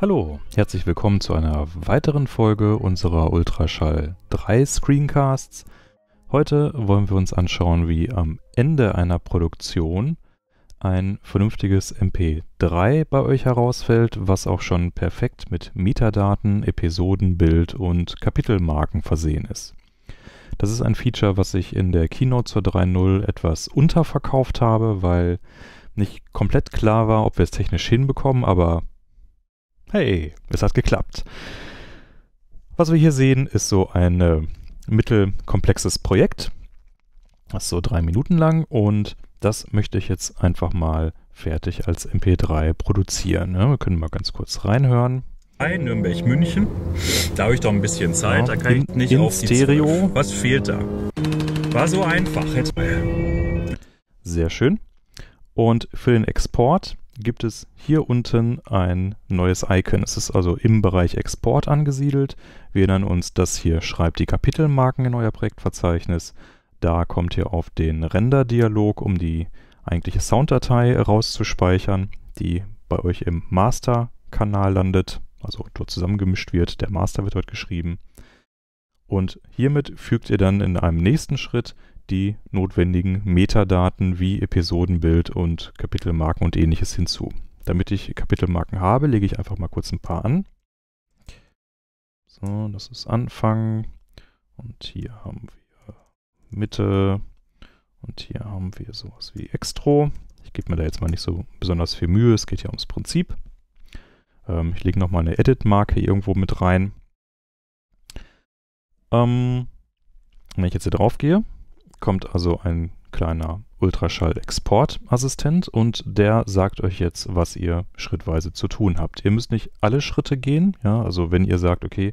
Hallo, herzlich willkommen zu einer weiteren Folge unserer Ultraschall 3 Screencasts. Heute wollen wir uns anschauen, wie am Ende einer Produktion ein vernünftiges MP3 bei euch herausfällt, was auch schon perfekt mit Metadaten, Episodenbild und Kapitelmarken versehen ist. Das ist ein Feature, was ich in der Keynote zur 3.0 etwas unterverkauft habe, weil nicht komplett klar war, ob wir es technisch hinbekommen, aber hey, es hat geklappt. Was wir hier sehen, ist so ein äh, mittelkomplexes Projekt, das ist so drei Minuten lang und das möchte ich jetzt einfach mal fertig als MP3 produzieren. Ja, ne? wir können mal ganz kurz reinhören. Hi, Nürnberg München. Da habe ich doch ein bisschen Zeit. Ja, da kann in, ich nicht in auf Stereo. 12. Was fehlt da? War so einfach. Jetzt. Sehr schön. Und für den Export gibt es hier unten ein neues Icon. Es ist also im Bereich Export angesiedelt. Wir erinnern uns, das hier schreibt die Kapitelmarken in euer Projektverzeichnis. Da kommt ihr auf den Render-Dialog, um die eigentliche Sounddatei rauszuspeichern, die bei euch im Master-Kanal landet, also dort zusammengemischt wird. Der Master wird dort geschrieben. Und hiermit fügt ihr dann in einem nächsten Schritt die notwendigen Metadaten wie Episodenbild und Kapitelmarken und ähnliches hinzu. Damit ich Kapitelmarken habe, lege ich einfach mal kurz ein paar an. So, das ist Anfang und hier haben wir Mitte und hier haben wir sowas wie Extro. Ich gebe mir da jetzt mal nicht so besonders viel Mühe, es geht ja ums Prinzip. Ähm, ich lege nochmal eine Edit-Marke irgendwo mit rein. Ähm, wenn ich jetzt hier drauf gehe, kommt also ein kleiner Ultraschall-Export-Assistent und der sagt euch jetzt, was ihr schrittweise zu tun habt. Ihr müsst nicht alle Schritte gehen, ja, also wenn ihr sagt, okay,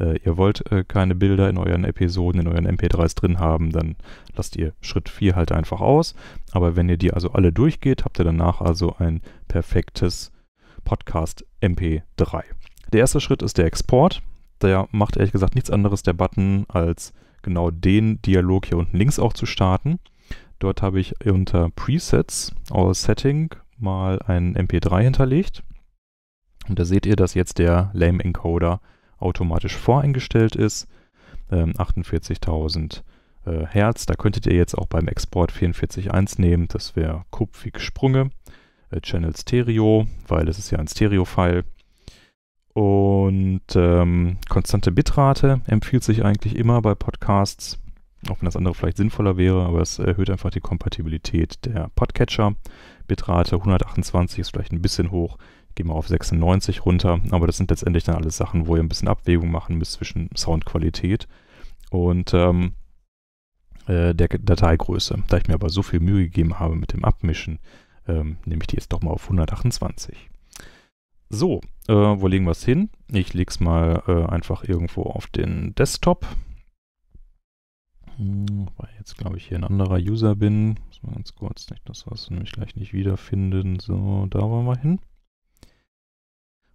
äh, ihr wollt äh, keine Bilder in euren Episoden, in euren MP3s drin haben, dann lasst ihr Schritt 4 halt einfach aus. Aber wenn ihr die also alle durchgeht, habt ihr danach also ein perfektes Podcast MP3. Der erste Schritt ist der Export der macht ehrlich gesagt nichts anderes, der Button, als genau den Dialog hier unten links auch zu starten. Dort habe ich unter Presets aus Setting mal ein MP3 hinterlegt. Und da seht ihr, dass jetzt der Lame Encoder automatisch voreingestellt ist. Ähm, 48.000 äh, Hertz. Da könntet ihr jetzt auch beim Export 44.1 nehmen. Das wäre kupfig Sprünge. Äh, Channel Stereo, weil es ist ja ein Stereo-File. Und ähm, konstante Bitrate empfiehlt sich eigentlich immer bei Podcasts, auch wenn das andere vielleicht sinnvoller wäre, aber es erhöht einfach die Kompatibilität der Podcatcher. Bitrate 128 ist vielleicht ein bisschen hoch, gehen wir auf 96 runter, aber das sind letztendlich dann alles Sachen, wo ihr ein bisschen Abwägung machen müsst zwischen Soundqualität und ähm, äh, der Dateigröße. Da ich mir aber so viel Mühe gegeben habe mit dem Abmischen, ähm, nehme ich die jetzt doch mal auf 128. So, äh, wo legen wir es hin? Ich lege es mal äh, einfach irgendwo auf den Desktop. Hm, weil jetzt, glaube ich, hier ein anderer User bin. Muss man ganz kurz, nicht, das was es nämlich gleich nicht wiederfinden. So, da wollen wir hin.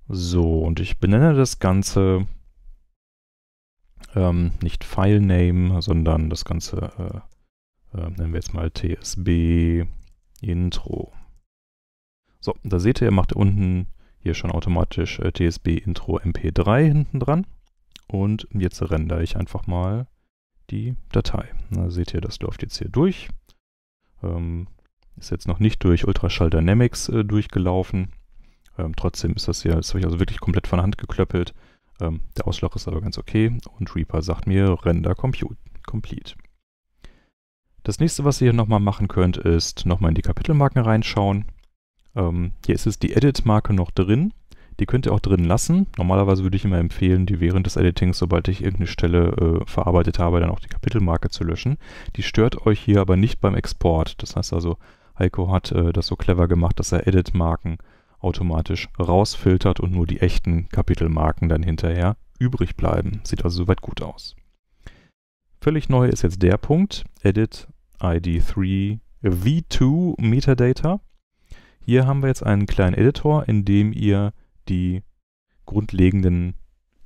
So, und ich benenne das Ganze ähm, nicht File Name, sondern das Ganze äh, äh, nennen wir jetzt mal TSB Intro. So, da seht ihr, er macht unten hier schon automatisch äh, TSB Intro MP3 hinten dran. Und jetzt rendere ich einfach mal die Datei. Na, seht ihr, das läuft jetzt hier durch. Ähm, ist jetzt noch nicht durch Ultraschall Dynamics äh, durchgelaufen. Ähm, trotzdem ist das hier, das habe ich also wirklich komplett von Hand geklöppelt. Ähm, der Ausschlag ist aber ganz okay und Reaper sagt mir Render Compute, Complete. Das nächste, was ihr hier nochmal machen könnt, ist nochmal in die Kapitelmarken reinschauen ähm, hier ist es die Edit-Marke noch drin. Die könnt ihr auch drin lassen. Normalerweise würde ich immer empfehlen, die während des Editings, sobald ich irgendeine Stelle äh, verarbeitet habe, dann auch die Kapitelmarke zu löschen. Die stört euch hier aber nicht beim Export. Das heißt also, Heiko hat äh, das so clever gemacht, dass er Edit-Marken automatisch rausfiltert und nur die echten Kapitelmarken dann hinterher übrig bleiben. Sieht also soweit gut aus. Völlig neu ist jetzt der Punkt, Edit ID3 V2 Metadata. Hier haben wir jetzt einen kleinen Editor, in dem ihr die grundlegenden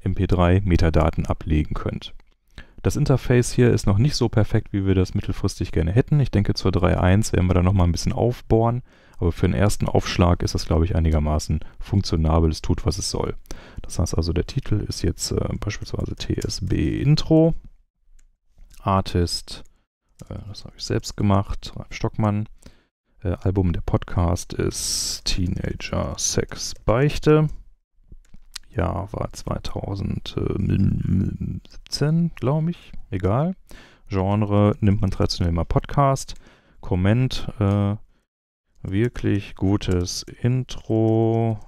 MP3-Metadaten ablegen könnt. Das Interface hier ist noch nicht so perfekt, wie wir das mittelfristig gerne hätten. Ich denke, zur 3.1 werden wir da nochmal ein bisschen aufbohren, aber für den ersten Aufschlag ist das, glaube ich, einigermaßen funktionabel. Es tut, was es soll. Das heißt also, der Titel ist jetzt äh, beispielsweise TSB Intro, Artist, äh, das habe ich selbst gemacht, Ralf Stockmann äh, Album. Der Podcast ist Teenager Sex Beichte. Ja, war 2017, äh, glaube ich. Egal. Genre nimmt man traditionell mal Podcast. Comment. Äh, wirklich gutes Intro.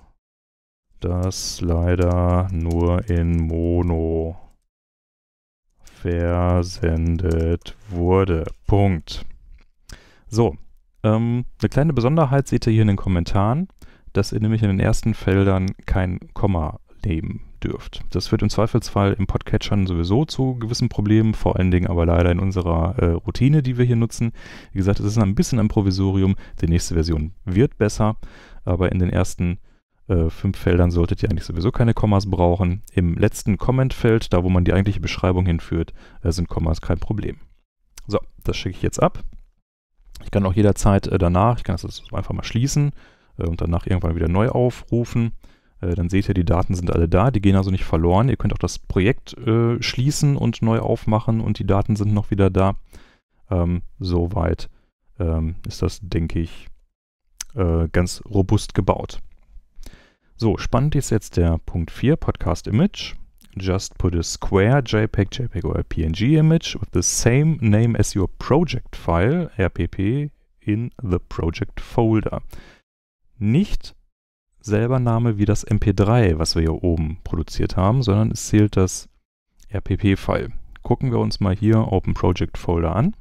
Das leider nur in Mono versendet wurde. Punkt. So, ähm, eine kleine Besonderheit seht ihr hier in den Kommentaren, dass ihr nämlich in den ersten Feldern kein Komma nehmen dürft. Das führt im Zweifelsfall im Podcatchern sowieso zu gewissen Problemen, vor allen Dingen aber leider in unserer äh, Routine, die wir hier nutzen. Wie gesagt, es ist ein bisschen ein Provisorium. Die nächste Version wird besser, aber in den ersten äh, fünf Feldern solltet ihr eigentlich sowieso keine Kommas brauchen. Im letzten Comment-Feld, da wo man die eigentliche Beschreibung hinführt, äh, sind Kommas kein Problem. So, das schicke ich jetzt ab. Ich kann auch jederzeit äh, danach, ich kann das einfach mal schließen äh, und danach irgendwann wieder neu aufrufen. Äh, dann seht ihr, die Daten sind alle da, die gehen also nicht verloren. Ihr könnt auch das Projekt äh, schließen und neu aufmachen und die Daten sind noch wieder da. Ähm, soweit ähm, ist das, denke ich, äh, ganz robust gebaut. So, spannend ist jetzt der Punkt 4, Podcast Image just put a square JPEG, JPEG or PNG image with the same name as your project file, RPP, in the project folder. Nicht selber Name wie das MP3, was wir hier oben produziert haben, sondern es zählt das RPP-File. Gucken wir uns mal hier Open Project Folder an.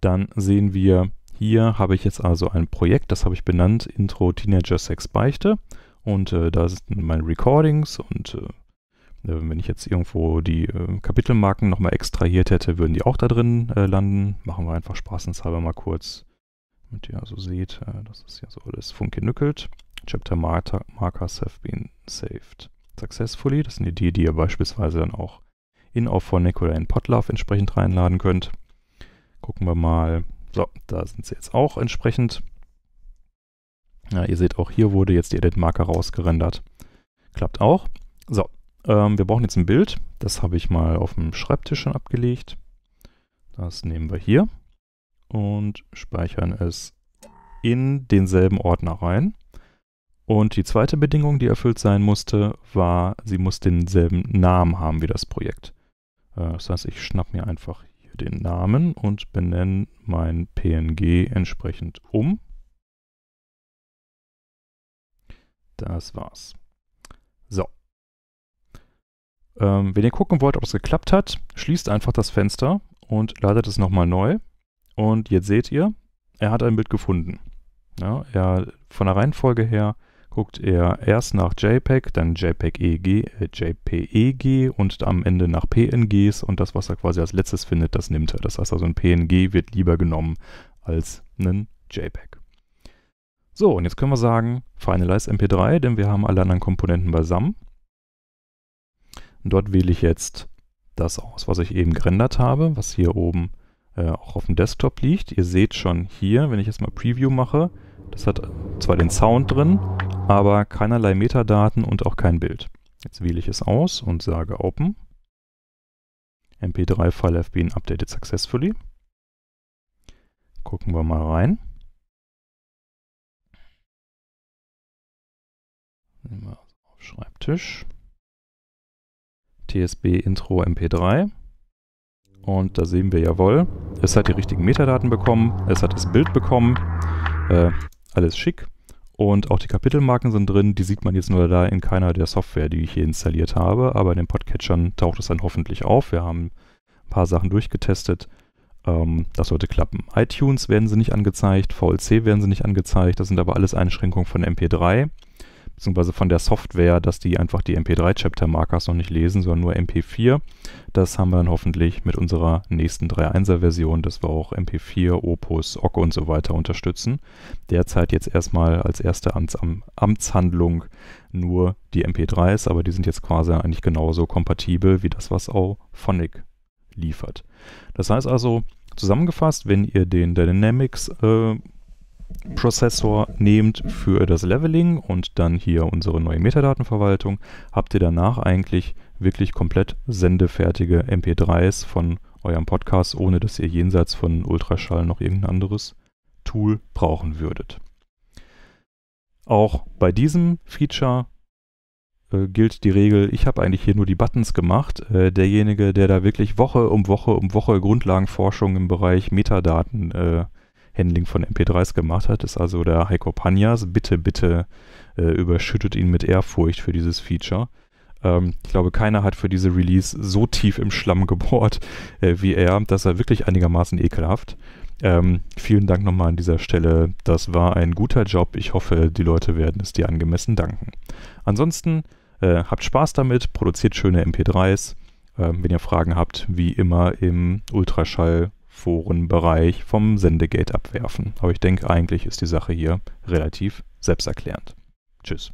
Dann sehen wir, hier habe ich jetzt also ein Projekt, das habe ich benannt Intro Teenager Sex Beichte. Und äh, da sind meine Recordings und äh, äh wenn ich jetzt irgendwo die äh, Kapitelmarken nochmal extrahiert hätte, würden die auch da drin äh, landen. Machen wir einfach spaßenshalber mal kurz. Damit ihr also seht, äh, das ist ja so alles funkgenückelt. Chapter Markers have been saved successfully. Das sind die, die, die ihr beispielsweise dann auch in Auphonic oder in Potlove entsprechend reinladen könnt. Gucken wir mal. So, da sind sie jetzt auch entsprechend ja, ihr seht, auch hier wurde jetzt die Edit-Marke rausgerendert. Klappt auch. So, ähm, wir brauchen jetzt ein Bild. Das habe ich mal auf dem Schreibtisch schon abgelegt. Das nehmen wir hier und speichern es in denselben Ordner rein. Und die zweite Bedingung, die erfüllt sein musste, war, sie muss denselben Namen haben wie das Projekt. Äh, das heißt, ich schnappe mir einfach hier den Namen und benenne mein PNG entsprechend um. Das war's. So. Ähm, wenn ihr gucken wollt, ob es geklappt hat, schließt einfach das Fenster und ladet es nochmal neu. Und jetzt seht ihr, er hat ein Bild gefunden. Ja, er, von der Reihenfolge her guckt er erst nach JPEG, dann JPEG-EG, äh, JPEG und am Ende nach PNGs und das, was er quasi als letztes findet, das nimmt er. Das heißt also, ein PNG wird lieber genommen als ein JPEG. So, und jetzt können wir sagen, Finalize MP3, denn wir haben alle anderen Komponenten beisammen. Und dort wähle ich jetzt das aus, was ich eben gerendert habe, was hier oben äh, auch auf dem Desktop liegt. Ihr seht schon hier, wenn ich jetzt mal Preview mache, das hat zwar den Sound drin, aber keinerlei Metadaten und auch kein Bild. Jetzt wähle ich es aus und sage Open. MP3-File have been updated successfully. Gucken wir mal rein. Nehmen wir also auf Schreibtisch. TSB Intro MP3. Und da sehen wir jawohl, es hat die richtigen Metadaten bekommen, es hat das Bild bekommen, äh, alles schick. Und auch die Kapitelmarken sind drin, die sieht man jetzt nur da in keiner der Software, die ich hier installiert habe, aber in den Podcatchern taucht es dann hoffentlich auf. Wir haben ein paar Sachen durchgetestet, ähm, das sollte klappen. iTunes werden sie nicht angezeigt, VLC werden sie nicht angezeigt, das sind aber alles Einschränkungen von MP3 beziehungsweise von der Software, dass die einfach die MP3-Chapter-Markers noch nicht lesen, sondern nur MP4. Das haben wir dann hoffentlich mit unserer nächsten 3.1er-Version, dass wir auch MP4, Opus, OC und so weiter unterstützen. Derzeit jetzt erstmal als erste Amts Amtshandlung nur die MP3s, aber die sind jetzt quasi eigentlich genauso kompatibel wie das, was auch Phonic liefert. Das heißt also, zusammengefasst, wenn ihr den Dynamics äh, Prozessor nehmt für das Leveling und dann hier unsere neue Metadatenverwaltung, habt ihr danach eigentlich wirklich komplett sendefertige MP3s von eurem Podcast, ohne dass ihr jenseits von Ultraschall noch irgendein anderes Tool brauchen würdet. Auch bei diesem Feature äh, gilt die Regel, ich habe eigentlich hier nur die Buttons gemacht. Äh, derjenige, der da wirklich Woche um Woche um Woche Grundlagenforschung im Bereich Metadaten äh, Handling von MP3s gemacht hat, ist also der Heiko Panyas. Bitte, bitte äh, überschüttet ihn mit Ehrfurcht für dieses Feature. Ähm, ich glaube, keiner hat für diese Release so tief im Schlamm gebohrt äh, wie er. Das war wirklich einigermaßen ekelhaft. Ähm, vielen Dank nochmal an dieser Stelle. Das war ein guter Job. Ich hoffe, die Leute werden es dir angemessen danken. Ansonsten äh, habt Spaß damit, produziert schöne MP3s. Ähm, wenn ihr Fragen habt, wie immer im Ultraschall Forenbereich vom Sendegate abwerfen. Aber ich denke, eigentlich ist die Sache hier relativ selbsterklärend. Tschüss.